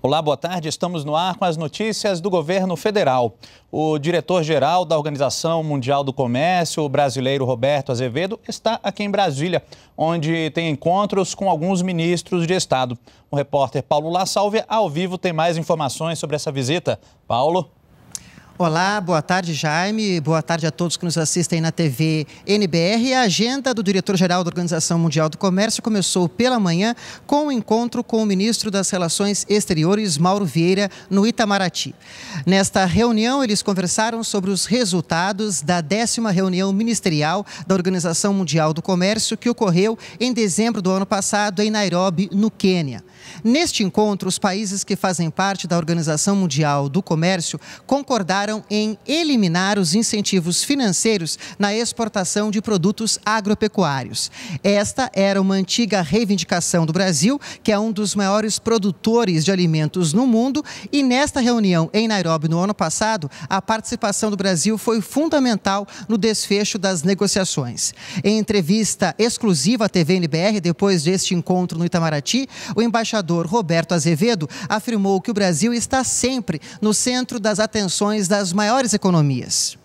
Olá, boa tarde. Estamos no ar com as notícias do governo federal. O diretor-geral da Organização Mundial do Comércio, o brasileiro Roberto Azevedo, está aqui em Brasília, onde tem encontros com alguns ministros de Estado. O repórter Paulo La Sálvia, ao vivo, tem mais informações sobre essa visita. Paulo. Olá, boa tarde, Jaime. Boa tarde a todos que nos assistem na TV NBR. A agenda do diretor-geral da Organização Mundial do Comércio começou pela manhã com o um encontro com o ministro das Relações Exteriores, Mauro Vieira, no Itamaraty. Nesta reunião, eles conversaram sobre os resultados da décima reunião ministerial da Organização Mundial do Comércio, que ocorreu em dezembro do ano passado em Nairobi, no Quênia. Neste encontro, os países que fazem parte da Organização Mundial do Comércio concordaram acordaram em eliminar os incentivos financeiros na exportação de produtos agropecuários. Esta era uma antiga reivindicação do Brasil, que é um dos maiores produtores de alimentos no mundo, e nesta reunião em Nairobi no ano passado, a participação do Brasil foi fundamental no desfecho das negociações. Em entrevista exclusiva à TV NBR, depois deste encontro no Itamaraty, o embaixador Roberto Azevedo afirmou que o Brasil está sempre no centro das atenções da das maiores economias.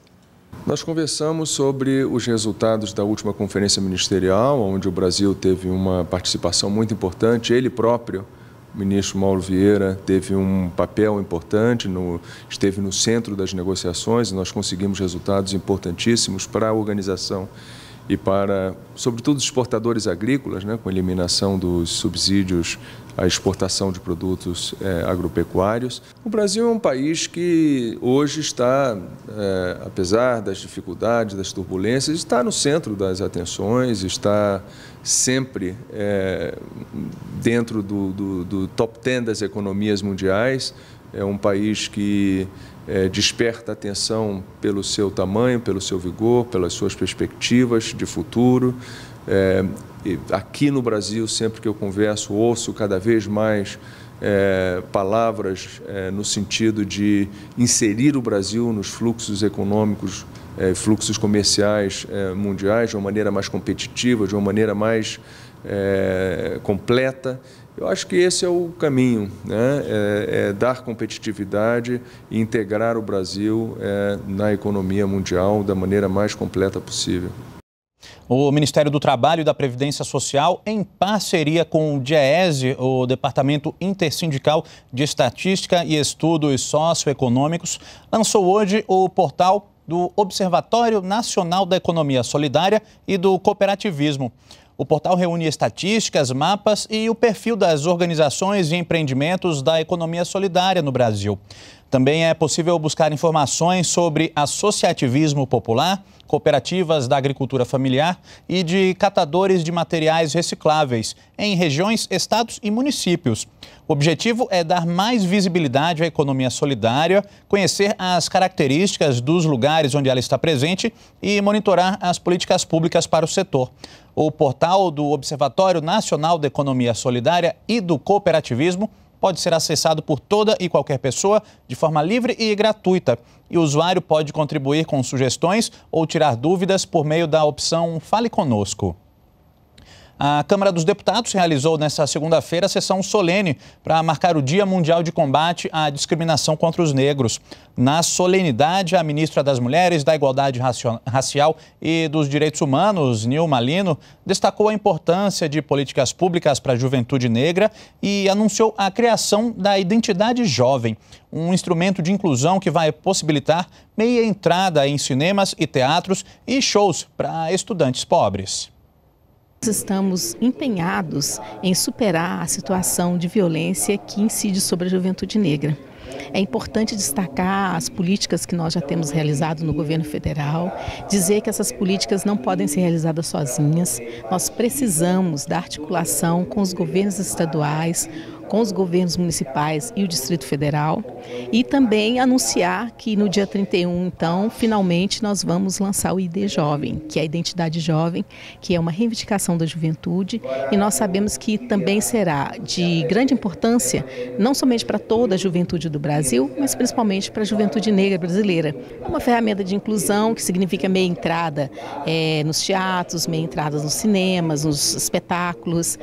Nós conversamos sobre os resultados da última conferência ministerial, onde o Brasil teve uma participação muito importante, ele próprio. O ministro Mauro Vieira teve um papel importante, no, esteve no centro das negociações e nós conseguimos resultados importantíssimos para a organização e para, sobretudo, os exportadores agrícolas, né, com eliminação dos subsídios à exportação de produtos é, agropecuários. O Brasil é um país que hoje está, é, apesar das dificuldades, das turbulências, está no centro das atenções, está sempre é, dentro do, do, do top 10 das economias mundiais é um país que é, desperta atenção pelo seu tamanho, pelo seu vigor, pelas suas perspectivas de futuro. É, aqui no Brasil, sempre que eu converso, ouço cada vez mais é, palavras é, no sentido de inserir o Brasil nos fluxos econômicos, é, fluxos comerciais é, mundiais de uma maneira mais competitiva, de uma maneira mais completa. Eu acho que esse é o caminho, né? é, é dar competitividade e integrar o Brasil é, na economia mundial da maneira mais completa possível. O Ministério do Trabalho e da Previdência Social, em parceria com o DIEESE, o Departamento Intersindical de Estatística e Estudos Socioeconômicos, lançou hoje o portal do Observatório Nacional da Economia Solidária e do Cooperativismo. O portal reúne estatísticas, mapas e o perfil das organizações e empreendimentos da economia solidária no Brasil. Também é possível buscar informações sobre associativismo popular, cooperativas da agricultura familiar e de catadores de materiais recicláveis em regiões, estados e municípios. O objetivo é dar mais visibilidade à economia solidária, conhecer as características dos lugares onde ela está presente e monitorar as políticas públicas para o setor. O portal do Observatório Nacional da Economia Solidária e do Cooperativismo pode ser acessado por toda e qualquer pessoa de forma livre e gratuita. E o usuário pode contribuir com sugestões ou tirar dúvidas por meio da opção Fale Conosco. A Câmara dos Deputados realizou nesta segunda-feira a sessão solene para marcar o Dia Mundial de Combate à Discriminação contra os Negros. Na solenidade, a ministra das Mulheres, da Igualdade Racial e dos Direitos Humanos, Nilma Malino, destacou a importância de políticas públicas para a juventude negra e anunciou a criação da Identidade Jovem, um instrumento de inclusão que vai possibilitar meia entrada em cinemas e teatros e shows para estudantes pobres estamos empenhados em superar a situação de violência que incide sobre a juventude negra. É importante destacar as políticas que nós já temos realizado no governo federal, dizer que essas políticas não podem ser realizadas sozinhas. Nós precisamos da articulação com os governos estaduais, com os governos municipais e o Distrito Federal e também anunciar que no dia 31, então, finalmente nós vamos lançar o ID Jovem, que é a identidade jovem, que é uma reivindicação da juventude e nós sabemos que também será de grande importância, não somente para toda a juventude do Brasil, mas principalmente para a juventude negra brasileira. Uma ferramenta de inclusão que significa meia entrada é, nos teatros, meia entrada nos cinemas, nos espetáculos,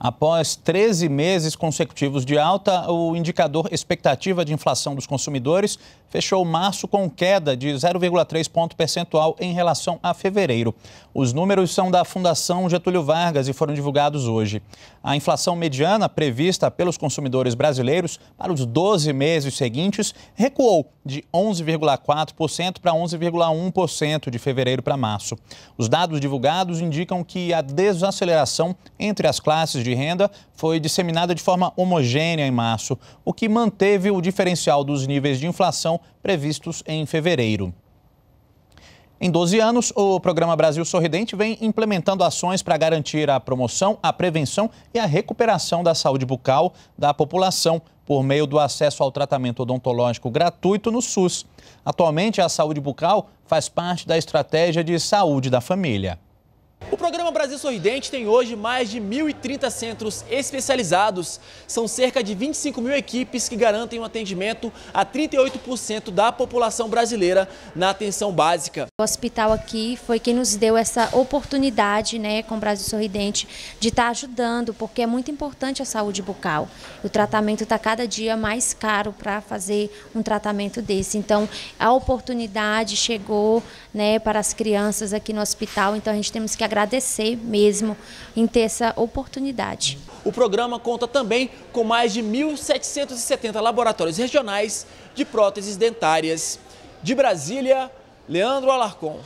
Após 13 meses consecutivos de alta, o indicador expectativa de inflação dos consumidores fechou março com queda de 0,3 ponto percentual em relação a fevereiro. Os números são da Fundação Getúlio Vargas e foram divulgados hoje. A inflação mediana prevista pelos consumidores brasileiros para os 12 meses seguintes recuou de 11,4% para 11,1% de fevereiro para março. Os dados divulgados indicam que a desaceleração entre as classes de de renda foi disseminada de forma homogênea em março, o que manteve o diferencial dos níveis de inflação previstos em fevereiro. Em 12 anos, o programa Brasil Sorridente vem implementando ações para garantir a promoção, a prevenção e a recuperação da saúde bucal da população por meio do acesso ao tratamento odontológico gratuito no SUS. Atualmente, a saúde bucal faz parte da estratégia de saúde da família. O programa Brasil Sorridente tem hoje mais de 1.030 centros especializados. São cerca de 25 mil equipes que garantem um atendimento a 38% da população brasileira na atenção básica. O hospital aqui foi quem nos deu essa oportunidade né, com o Brasil Sorridente de estar ajudando, porque é muito importante a saúde bucal. O tratamento está cada dia mais caro para fazer um tratamento desse. Então, a oportunidade chegou né, para as crianças aqui no hospital, então a gente temos que agradecer mesmo em ter essa oportunidade. O programa conta também com mais de 1.770 laboratórios regionais de próteses dentárias. De Brasília, Leandro Alarcon.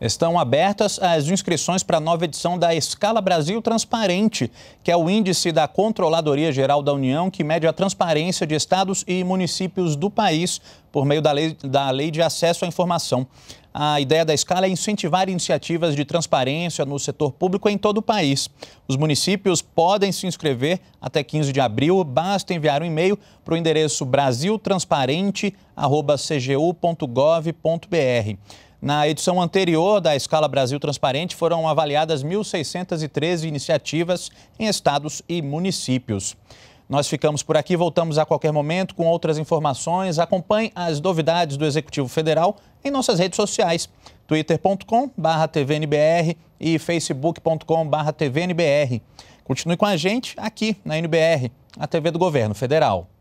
Estão abertas as inscrições para a nova edição da Escala Brasil Transparente, que é o índice da Controladoria Geral da União que mede a transparência de estados e municípios do país por meio da lei, da lei de acesso à informação. A ideia da escala é incentivar iniciativas de transparência no setor público em todo o país. Os municípios podem se inscrever até 15 de abril. Basta enviar um e-mail para o endereço brasiltransparente.cgu.gov.br. Na edição anterior da Escala Brasil Transparente, foram avaliadas 1.613 iniciativas em estados e municípios. Nós ficamos por aqui, voltamos a qualquer momento com outras informações. Acompanhe as novidades do Executivo Federal em nossas redes sociais, twitter.com/tvnbr e facebook.com/tvnbr. Continue com a gente aqui na NBR, a TV do Governo Federal.